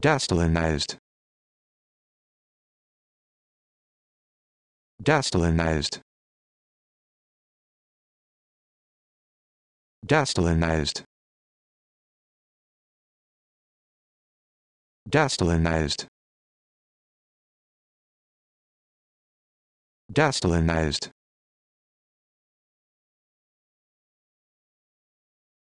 Destalinized. Destalinized. Destalinized. Destalinized. Destalinized.